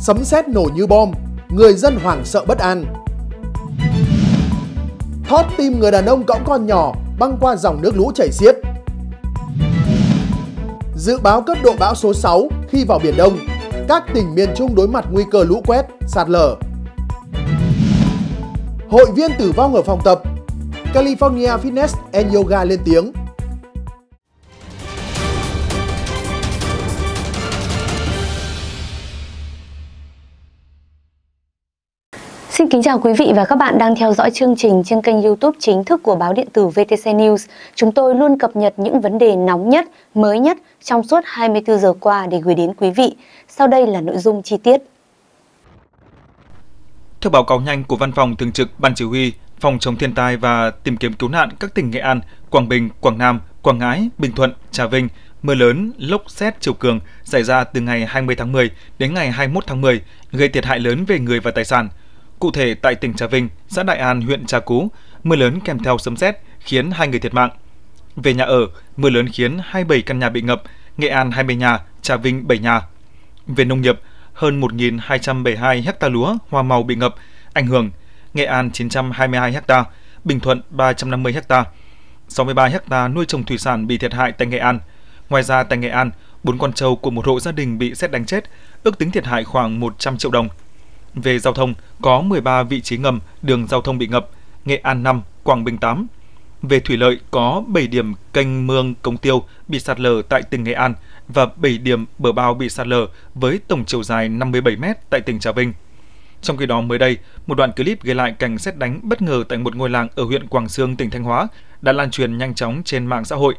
sấm sét nổ như bom, người dân hoảng sợ bất an. Thót tim người đàn ông cõng con nhỏ băng qua dòng nước lũ chảy xiết. Dự báo cấp độ bão số 6 khi vào Biển Đông, các tỉnh miền Trung đối mặt nguy cơ lũ quét, sạt lở. Hội viên tử vong ở phòng tập, California Fitness and Yoga lên tiếng Xin kính chào quý vị và các bạn đang theo dõi chương trình trên kênh YouTube chính thức của báo điện tử VTC News. Chúng tôi luôn cập nhật những vấn đề nóng nhất, mới nhất trong suốt 24 giờ qua để gửi đến quý vị. Sau đây là nội dung chi tiết. Theo báo cáo nhanh của Văn phòng Thường trực Ban Chỉ huy Phòng chống thiên tai và tìm kiếm cứu nạn các tỉnh Nghệ An, Quảng Bình, Quảng Nam, Quảng Ngãi, Bình Thuận, Trà Vinh, mưa lớn, lốc xét chiều cường xảy ra từ ngày 20 tháng 10 đến ngày 21 tháng 10, gây thiệt hại lớn về người và tài sản – Cụ thể, tại tỉnh Trà Vinh, xã Đại An, huyện Trà Cú, mưa lớn kèm theo sấm sét khiến hai người thiệt mạng. Về nhà ở, mưa lớn khiến 27 căn nhà bị ngập, Nghệ An 20 nhà, Trà Vinh 7 nhà. Về nông nghiệp, hơn 1.272 ha lúa hoa màu bị ngập, ảnh hưởng Nghệ An 922 ha, Bình Thuận 350 ha, 63 ha nuôi trồng thủy sản bị thiệt hại tại Nghệ An. Ngoài ra tại Nghệ An, bốn con trâu của một hộ gia đình bị xét đánh chết, ước tính thiệt hại khoảng 100 triệu đồng về giao thông có 13 vị trí ngầm, đường giao thông bị ngập, Nghệ An 5, Quảng Bình 8. Về thủy lợi có 7 điểm canh mương Cống Tiêu bị sạt lở tại tỉnh Nghệ An và 7 điểm bờ bao bị sạt lở với tổng chiều dài 57 m tại tỉnh Trà Vinh. Trong khi đó mới đây, một đoạn clip ghi lại cảnh xét đánh bất ngờ tại một ngôi làng ở huyện Quảng Sương, tỉnh Thanh Hóa đã lan truyền nhanh chóng trên mạng xã hội.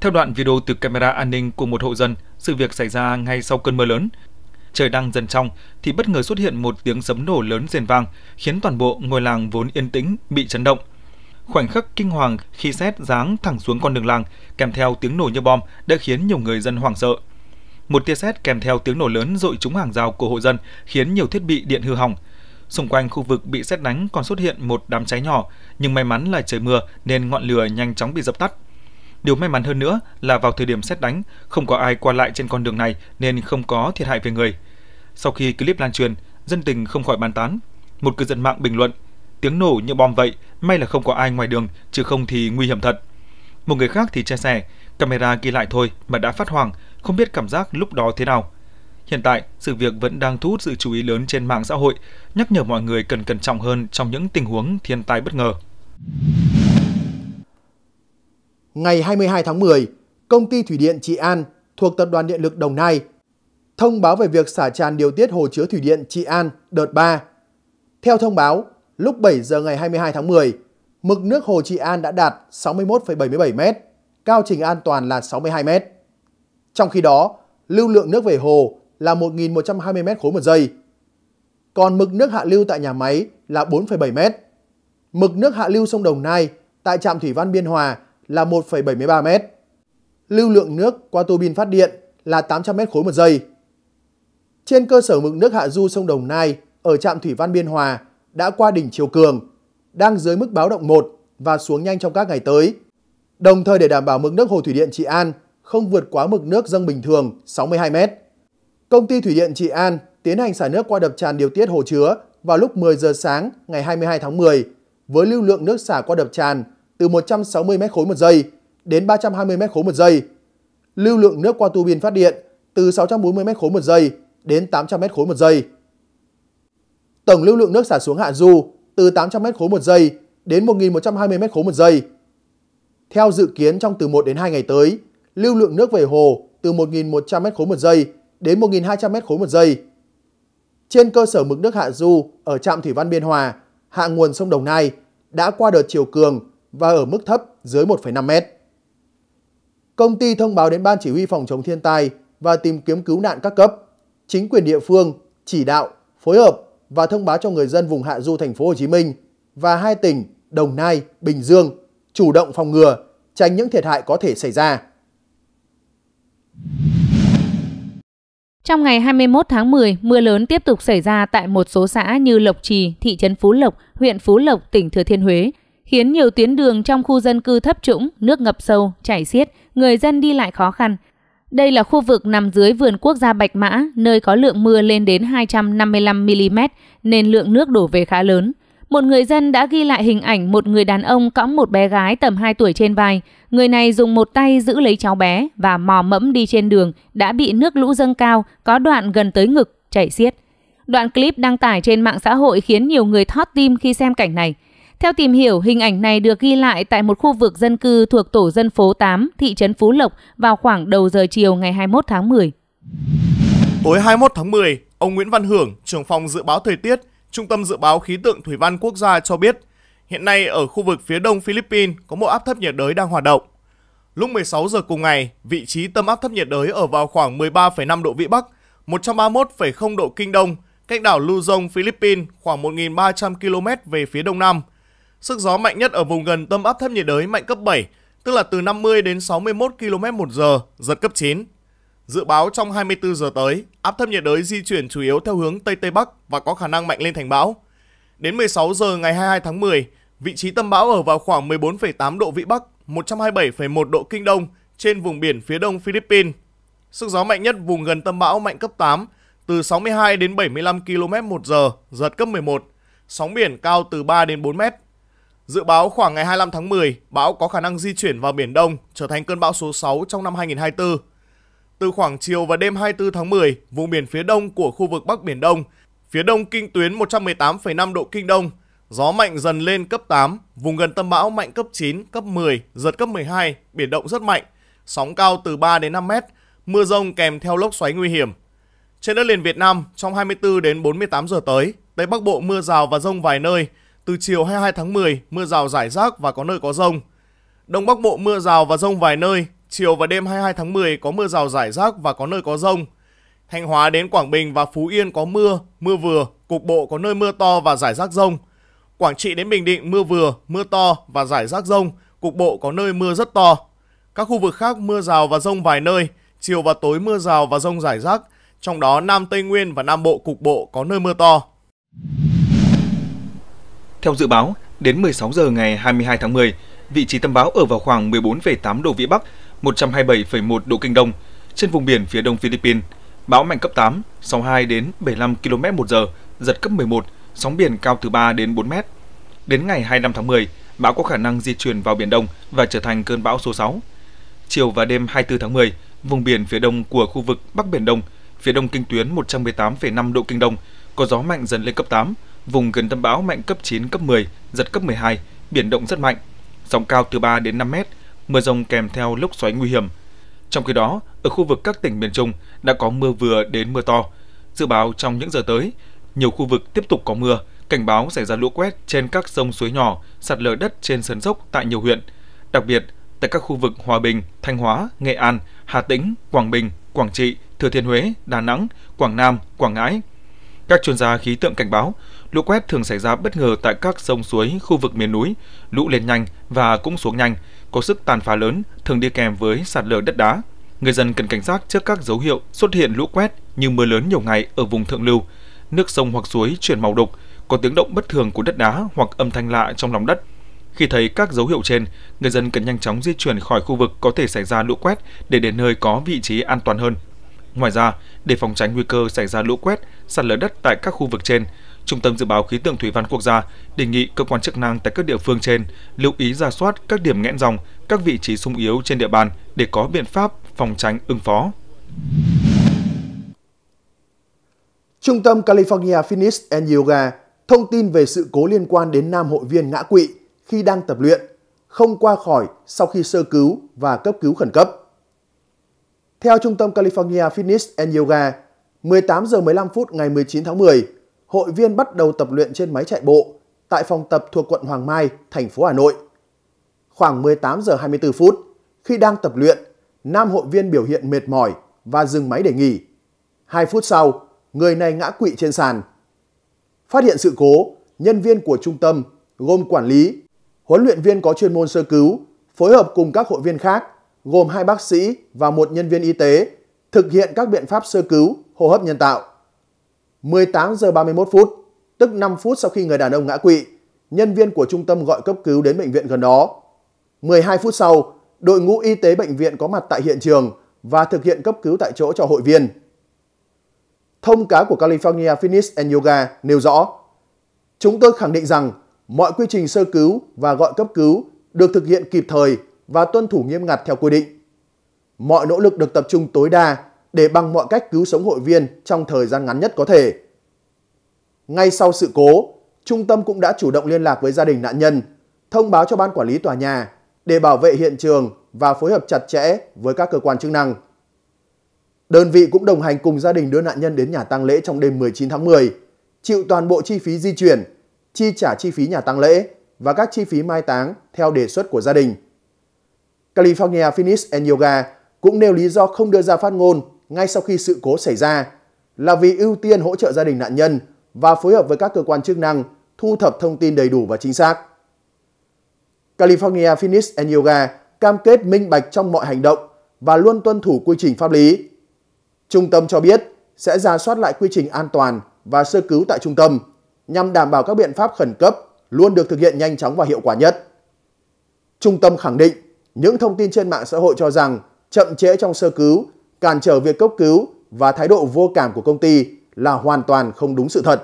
Theo đoạn video từ camera an ninh của một hộ dân, sự việc xảy ra ngay sau cơn mưa lớn, trời đang dần trong thì bất ngờ xuất hiện một tiếng sấm nổ lớn rền vang, khiến toàn bộ ngôi làng vốn yên tĩnh bị chấn động. Khoảnh khắc kinh hoàng khi xét giáng thẳng xuống con đường làng, kèm theo tiếng nổ như bom đã khiến nhiều người dân hoảng sợ. Một tia xét kèm theo tiếng nổ lớn dội trúng hàng rào của hộ dân, khiến nhiều thiết bị điện hư hỏng. Xung quanh khu vực bị xét đánh còn xuất hiện một đám cháy nhỏ, nhưng may mắn là trời mưa nên ngọn lửa nhanh chóng bị dập tắt Điều may mắn hơn nữa là vào thời điểm xét đánh, không có ai qua lại trên con đường này nên không có thiệt hại về người. Sau khi clip lan truyền, dân tình không khỏi bàn tán. Một cư dân mạng bình luận, tiếng nổ như bom vậy, may là không có ai ngoài đường, chứ không thì nguy hiểm thật. Một người khác thì chia sẻ, camera ghi lại thôi mà đã phát hoảng, không biết cảm giác lúc đó thế nào. Hiện tại, sự việc vẫn đang thu hút sự chú ý lớn trên mạng xã hội, nhắc nhở mọi người cần cẩn trọng hơn trong những tình huống thiên tai bất ngờ ngày 22 tháng 10, công ty Thủy điện Trị An thuộc Tập đoàn Điện lực Đồng Nai thông báo về việc xả tràn điều tiết hồ chứa Thủy điện Trị An đợt 3. Theo thông báo, lúc 7 giờ ngày 22 tháng 10, mực nước hồ Trị An đã đạt 61,77 m, cao trình an toàn là 62 m. Trong khi đó, lưu lượng nước về hồ là 1.120 m khối một giây. Còn mực nước hạ lưu tại nhà máy là 4,7 m. Mực nước hạ lưu sông Đồng Nai tại trạm thủy văn Biên Hòa là 1,73 m. Lưu lượng nước qua tua bin phát điện là 800 m khối một giây. Trên cơ sở mực nước hạ du sông Đồng Nai ở trạm thủy văn Biên Hòa đã qua đỉnh chiều cường, đang dưới mức báo động 1 và xuống nhanh trong các ngày tới. Đồng thời để đảm bảo mực nước hồ thủy điện Trị An không vượt quá mực nước dâng bình thường 62 m. Công ty thủy điện Trị An tiến hành xả nước qua đập tràn điều tiết hồ chứa vào lúc 10 giờ sáng ngày 22 tháng 10 với lưu lượng nước xả qua đập tràn từ 160 mét khối một giây đến 320 mét khối một giây. Lưu lượng nước qua tu bin phát điện từ 640 mét khối một giây đến 800 mét khối một giây. Tổng lưu lượng nước xả xuống hạ du từ 800 mét khối một giây đến 1120 mét khối một giây. Theo dự kiến trong từ 1 đến 2 ngày tới, lưu lượng nước về hồ từ 1100 mét khối một giây đến 1200 mét khối một giây. Trên cơ sở mực nước hạ du ở trạm thủy văn Biên Hòa, hạ nguồn sông Đồng Nai đã qua đợt chiều cường và ở mức thấp dưới 1,5 mét. Công ty thông báo đến Ban Chỉ huy Phòng chống thiên tai và tìm kiếm cứu nạn các cấp, chính quyền địa phương, chỉ đạo, phối hợp và thông báo cho người dân vùng hạ du thành phố Hồ Chí Minh và hai tỉnh Đồng Nai, Bình Dương chủ động phòng ngừa, tránh những thiệt hại có thể xảy ra. Trong ngày 21 tháng 10, mưa lớn tiếp tục xảy ra tại một số xã như Lộc Trì, thị trấn Phú Lộc, huyện Phú Lộc, tỉnh Thừa Thiên Huế khiến nhiều tuyến đường trong khu dân cư thấp trũng, nước ngập sâu, chảy xiết, người dân đi lại khó khăn. Đây là khu vực nằm dưới vườn quốc gia Bạch Mã, nơi có lượng mưa lên đến 255mm nên lượng nước đổ về khá lớn. Một người dân đã ghi lại hình ảnh một người đàn ông cõng một bé gái tầm 2 tuổi trên vai. Người này dùng một tay giữ lấy cháu bé và mò mẫm đi trên đường đã bị nước lũ dâng cao, có đoạn gần tới ngực, chảy xiết. Đoạn clip đăng tải trên mạng xã hội khiến nhiều người thót tim khi xem cảnh này – theo tìm hiểu, hình ảnh này được ghi lại tại một khu vực dân cư thuộc tổ dân phố 8, thị trấn Phú Lộc vào khoảng đầu giờ chiều ngày 21 tháng 10. Tối 21 tháng 10, ông Nguyễn Văn Hưởng, trưởng phòng dự báo thời tiết, Trung tâm dự báo khí tượng thủy văn quốc gia cho biết, hiện nay ở khu vực phía đông Philippines có một áp thấp nhiệt đới đang hoạt động. Lúc 16 giờ cùng ngày, vị trí tâm áp thấp nhiệt đới ở vào khoảng 13,5 độ Vĩ Bắc, 131,0 độ Kinh Đông, cách đảo Luzon, Philippines khoảng 1.300 km về phía đông nam – Sức gió mạnh nhất ở vùng gần tâm áp thấp nhiệt đới mạnh cấp 7, tức là từ 50 đến 61 km một giờ, giật cấp 9. Dự báo trong 24 giờ tới, áp thấp nhiệt đới di chuyển chủ yếu theo hướng Tây Tây Bắc và có khả năng mạnh lên thành bão. Đến 16 giờ ngày 22 tháng 10, vị trí tâm bão ở vào khoảng 14,8 độ Vĩ Bắc, 127,1 độ Kinh Đông trên vùng biển phía đông Philippines. Sức gió mạnh nhất vùng gần tâm bão mạnh cấp 8, từ 62 đến 75 km một giờ, giật cấp 11. Sóng biển cao từ 3 đến 4 mét, Dự báo khoảng ngày 25 tháng 10, bão có khả năng di chuyển vào Biển Đông, trở thành cơn bão số 6 trong năm 2024. Từ khoảng chiều và đêm 24 tháng 10, vùng biển phía đông của khu vực Bắc Biển Đông, phía đông kinh tuyến 118,5 độ Kinh Đông, gió mạnh dần lên cấp 8, vùng gần tâm bão mạnh cấp 9, cấp 10, giật cấp 12, biển động rất mạnh, sóng cao từ 3 đến 5 mét, mưa rông kèm theo lốc xoáy nguy hiểm. Trên đất liền Việt Nam, trong 24 đến 48 giờ tới, Tây Bắc Bộ mưa rào và rông vài nơi, từ chiều 22 tháng 10, mưa rào rải rác và có nơi có rông. Đông Bắc Bộ mưa rào và rông vài nơi, chiều và đêm 22 tháng 10 có mưa rào rải rác và có nơi có rông. Thanh Hóa đến Quảng Bình và Phú Yên có mưa, mưa vừa, cục bộ có nơi mưa to và rải rác rông. Quảng Trị đến Bình Định mưa vừa, mưa to và rải rác rông, cục bộ có nơi mưa rất to. Các khu vực khác mưa rào và rông vài nơi, chiều và tối mưa rào và rông rải rác, trong đó Nam Tây Nguyên và Nam Bộ cục bộ có nơi mưa to. Theo dự báo, đến 16 giờ ngày 22 tháng 10, vị trí tâm bão ở vào khoảng 14,8 độ Vĩ Bắc, 127,1 độ Kinh Đông, trên vùng biển phía đông Philippines. Bão mạnh cấp 8, 62 đến 75 km một giờ, giật cấp 11, sóng biển cao từ 3 đến 4 mét. Đến ngày 25 tháng 10, bão có khả năng di chuyển vào Biển Đông và trở thành cơn bão số 6. Chiều và đêm 24 tháng 10, vùng biển phía đông của khu vực Bắc Biển Đông, phía đông kinh tuyến 118,5 độ Kinh Đông, có gió mạnh dần lên cấp 8, vùng gần tâm bão mạnh cấp 9, cấp 10, giật cấp 12, biển động rất mạnh, sóng cao từ 3 đến 5 mét, mưa rông kèm theo lốc xoáy nguy hiểm. Trong khi đó, ở khu vực các tỉnh miền Trung đã có mưa vừa đến mưa to. Dự báo trong những giờ tới, nhiều khu vực tiếp tục có mưa, cảnh báo xảy ra lũ quét trên các sông suối nhỏ, sạt lở đất trên sườn dốc tại nhiều huyện. Đặc biệt, tại các khu vực Hòa Bình, Thanh Hóa, Nghệ An, Hà Tĩnh, Quảng Bình, Quảng Trị, Thừa Thiên Huế, Đà Nẵng, Quảng Nam, Quảng Ngãi. Các chuyên gia khí tượng cảnh báo, lũ quét thường xảy ra bất ngờ tại các sông suối, khu vực miền núi, lũ lên nhanh và cũng xuống nhanh, có sức tàn phá lớn, thường đi kèm với sạt lở đất đá. Người dân cần cảnh giác trước các dấu hiệu xuất hiện lũ quét như mưa lớn nhiều ngày ở vùng thượng lưu, nước sông hoặc suối chuyển màu đục, có tiếng động bất thường của đất đá hoặc âm thanh lạ trong lòng đất. Khi thấy các dấu hiệu trên, người dân cần nhanh chóng di chuyển khỏi khu vực có thể xảy ra lũ quét để đến nơi có vị trí an toàn hơn. Ngoài ra, để phòng tránh nguy cơ xảy ra lũ quét, sạt lở đất tại các khu vực trên, Trung tâm Dự báo Khí tượng Thủy văn Quốc gia đề nghị cơ quan chức năng tại các địa phương trên lưu ý ra soát các điểm nghẽn dòng, các vị trí sung yếu trên địa bàn để có biện pháp phòng tránh ứng phó. Trung tâm California Fitness and Yoga thông tin về sự cố liên quan đến nam hội viên ngã quỵ khi đang tập luyện, không qua khỏi sau khi sơ cứu và cấp cứu khẩn cấp. Theo Trung tâm California Fitness and Yoga, 18 giờ 15 phút ngày 19 tháng 10, hội viên bắt đầu tập luyện trên máy chạy bộ tại phòng tập thuộc quận Hoàng Mai, thành phố Hà Nội. Khoảng 18 giờ 24 phút, khi đang tập luyện, nam hội viên biểu hiện mệt mỏi và dừng máy để nghỉ. Hai phút sau, người này ngã quỵ trên sàn. Phát hiện sự cố, nhân viên của trung tâm gồm quản lý, huấn luyện viên có chuyên môn sơ cứu, phối hợp cùng các hội viên khác gồm hai bác sĩ và một nhân viên y tế thực hiện các biện pháp sơ cứu hô hấp nhân tạo. 18 giờ 31 phút, tức 5 phút sau khi người đàn ông ngã quỵ, nhân viên của trung tâm gọi cấp cứu đến bệnh viện gần đó. 12 phút sau, đội ngũ y tế bệnh viện có mặt tại hiện trường và thực hiện cấp cứu tại chỗ cho hội viên. Thông cáo của California Fitness and Yoga nêu rõ, Chúng tôi khẳng định rằng mọi quy trình sơ cứu và gọi cấp cứu được thực hiện kịp thời và tuân thủ nghiêm ngặt theo quy định. Mọi nỗ lực được tập trung tối đa để bằng mọi cách cứu sống hội viên trong thời gian ngắn nhất có thể. Ngay sau sự cố, trung tâm cũng đã chủ động liên lạc với gia đình nạn nhân, thông báo cho ban quản lý tòa nhà để bảo vệ hiện trường và phối hợp chặt chẽ với các cơ quan chức năng. Đơn vị cũng đồng hành cùng gia đình đưa nạn nhân đến nhà tang lễ trong đêm 19 tháng 10, chịu toàn bộ chi phí di chuyển, chi trả chi phí nhà tang lễ và các chi phí mai táng theo đề xuất của gia đình. California Fitness and Yoga cũng nêu lý do không đưa ra phát ngôn ngay sau khi sự cố xảy ra là vì ưu tiên hỗ trợ gia đình nạn nhân và phối hợp với các cơ quan chức năng thu thập thông tin đầy đủ và chính xác. California Fitness and Yoga cam kết minh bạch trong mọi hành động và luôn tuân thủ quy trình pháp lý. Trung tâm cho biết sẽ ra soát lại quy trình an toàn và sơ cứu tại trung tâm nhằm đảm bảo các biện pháp khẩn cấp luôn được thực hiện nhanh chóng và hiệu quả nhất. Trung tâm khẳng định những thông tin trên mạng xã hội cho rằng chậm trễ trong sơ cứu cản trở việc cấp cứu và thái độ vô cảm của công ty là hoàn toàn không đúng sự thật.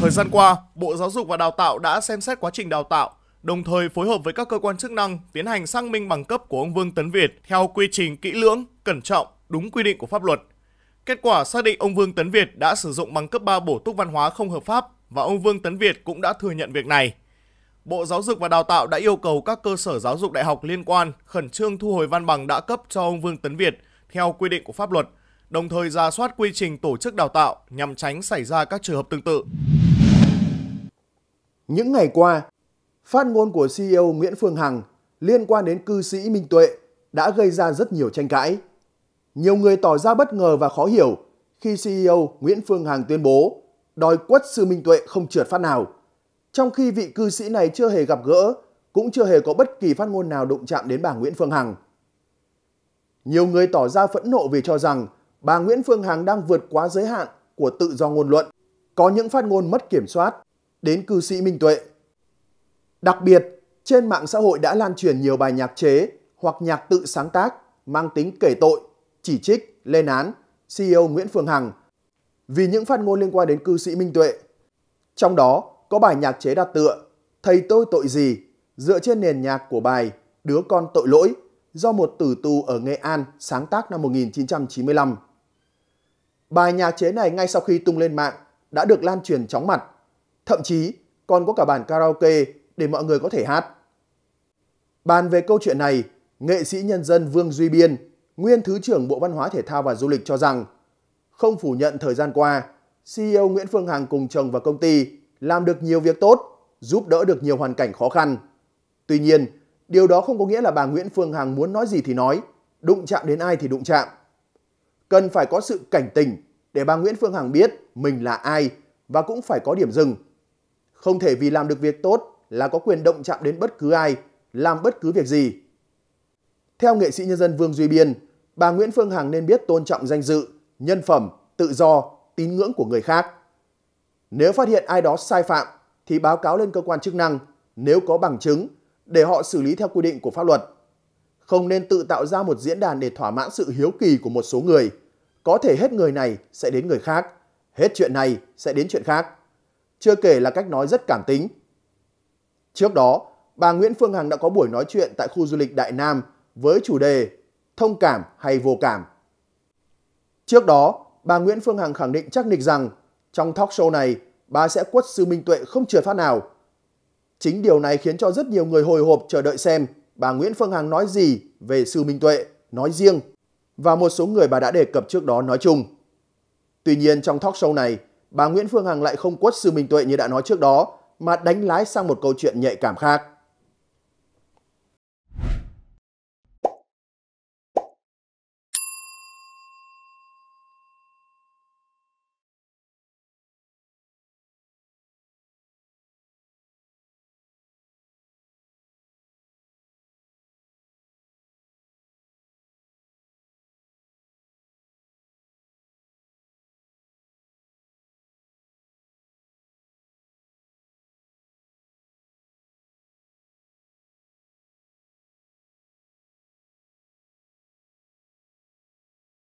Thời gian qua, Bộ Giáo dục và Đào tạo đã xem xét quá trình đào tạo, đồng thời phối hợp với các cơ quan chức năng tiến hành xác minh bằng cấp của ông Vương Tấn Việt theo quy trình kỹ lưỡng, cẩn trọng, đúng quy định của pháp luật. Kết quả xác định ông Vương Tấn Việt đã sử dụng bằng cấp 3 bổ túc văn hóa không hợp pháp và ông Vương Tấn Việt cũng đã thừa nhận việc này. Bộ Giáo dục và Đào tạo đã yêu cầu các cơ sở giáo dục đại học liên quan khẩn trương thu hồi văn bằng đã cấp cho ông Vương Tấn Việt theo quy định của pháp luật, đồng thời ra soát quy trình tổ chức đào tạo nhằm tránh xảy ra các trường hợp tương tự. Những ngày qua, phát ngôn của CEO Nguyễn Phương Hằng liên quan đến cư sĩ Minh Tuệ đã gây ra rất nhiều tranh cãi. Nhiều người tỏ ra bất ngờ và khó hiểu khi CEO Nguyễn Phương Hằng tuyên bố đòi quất sư Minh Tuệ không trượt phát nào – trong khi vị cư sĩ này chưa hề gặp gỡ, cũng chưa hề có bất kỳ phát ngôn nào đụng chạm đến bà Nguyễn Phương Hằng. Nhiều người tỏ ra phẫn nộ vì cho rằng bà Nguyễn Phương Hằng đang vượt quá giới hạn của tự do ngôn luận, có những phát ngôn mất kiểm soát đến cư sĩ Minh Tuệ. Đặc biệt, trên mạng xã hội đã lan truyền nhiều bài nhạc chế hoặc nhạc tự sáng tác mang tính kể tội, chỉ trích, lên án CEO Nguyễn Phương Hằng vì những phát ngôn liên quan đến cư sĩ Minh Tuệ. Trong đó, có bài nhạc chế đặt tựa Thầy tôi tội gì dựa trên nền nhạc của bài Đứa con tội lỗi do một tử tù ở Nghệ An sáng tác năm 1995. Bài nhạc chế này ngay sau khi tung lên mạng đã được lan truyền chóng mặt, thậm chí còn có cả bản karaoke để mọi người có thể hát. Bàn về câu chuyện này, nghệ sĩ nhân dân Vương Duy Biên, nguyên Thứ trưởng Bộ Văn hóa Thể thao và Du lịch cho rằng, không phủ nhận thời gian qua, CEO Nguyễn Phương Hằng cùng chồng và công ty làm được nhiều việc tốt, giúp đỡ được nhiều hoàn cảnh khó khăn. Tuy nhiên, điều đó không có nghĩa là bà Nguyễn Phương Hằng muốn nói gì thì nói, đụng chạm đến ai thì đụng chạm. Cần phải có sự cảnh tỉnh để bà Nguyễn Phương Hằng biết mình là ai và cũng phải có điểm dừng. Không thể vì làm được việc tốt là có quyền động chạm đến bất cứ ai, làm bất cứ việc gì. Theo nghệ sĩ nhân dân Vương Duy Biên, bà Nguyễn Phương Hằng nên biết tôn trọng danh dự, nhân phẩm, tự do, tín ngưỡng của người khác – nếu phát hiện ai đó sai phạm thì báo cáo lên cơ quan chức năng nếu có bằng chứng để họ xử lý theo quy định của pháp luật. Không nên tự tạo ra một diễn đàn để thỏa mãn sự hiếu kỳ của một số người. Có thể hết người này sẽ đến người khác, hết chuyện này sẽ đến chuyện khác. Chưa kể là cách nói rất cảm tính. Trước đó, bà Nguyễn Phương Hằng đã có buổi nói chuyện tại khu du lịch Đại Nam với chủ đề thông cảm hay vô cảm. Trước đó, bà Nguyễn Phương Hằng khẳng định chắc nịch rằng trong talk show này, bà sẽ quất sư Minh Tuệ không trượt phát nào. Chính điều này khiến cho rất nhiều người hồi hộp chờ đợi xem bà Nguyễn Phương Hằng nói gì về sư Minh Tuệ, nói riêng, và một số người bà đã đề cập trước đó nói chung. Tuy nhiên trong talk show này, bà Nguyễn Phương Hằng lại không quất sư Minh Tuệ như đã nói trước đó, mà đánh lái sang một câu chuyện nhạy cảm khác.